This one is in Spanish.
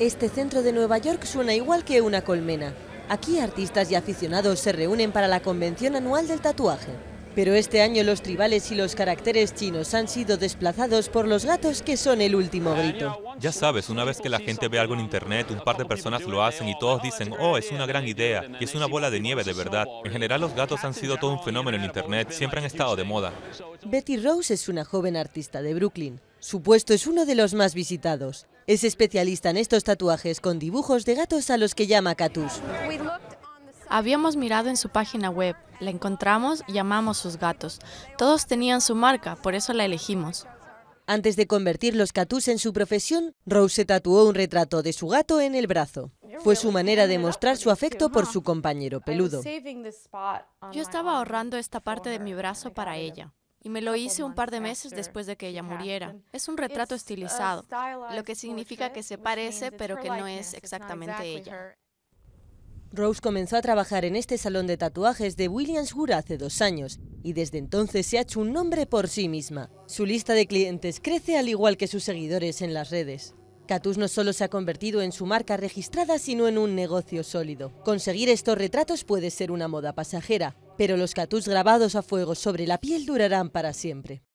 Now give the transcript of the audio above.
Este centro de Nueva York suena igual que una colmena. Aquí artistas y aficionados se reúnen para la convención anual del tatuaje. Pero este año los tribales y los caracteres chinos han sido desplazados por los gatos que son el último grito. Ya sabes, una vez que la gente ve algo en internet, un par de personas lo hacen y todos dicen, oh, es una gran idea, y es una bola de nieve de verdad. En general los gatos han sido todo un fenómeno en internet, siempre han estado de moda. Betty Rose es una joven artista de Brooklyn. Su puesto es uno de los más visitados. Es especialista en estos tatuajes con dibujos de gatos a los que llama Catus. Habíamos mirado en su página web, la encontramos y amamos sus gatos. Todos tenían su marca, por eso la elegimos. Antes de convertir los Catus en su profesión, Rose tatuó un retrato de su gato en el brazo. Fue su manera de mostrar su afecto por su compañero peludo. Yo estaba ahorrando esta parte de mi brazo para ella y me lo hice un par de meses después de que ella muriera. Es un retrato estilizado, lo que significa que se parece, pero que no es exactamente ella. Rose comenzó a trabajar en este salón de tatuajes de Williams Williamsburg hace dos años y desde entonces se ha hecho un nombre por sí misma. Su lista de clientes crece al igual que sus seguidores en las redes. Catus no solo se ha convertido en su marca registrada, sino en un negocio sólido. Conseguir estos retratos puede ser una moda pasajera, pero los Catus grabados a fuego sobre la piel durarán para siempre.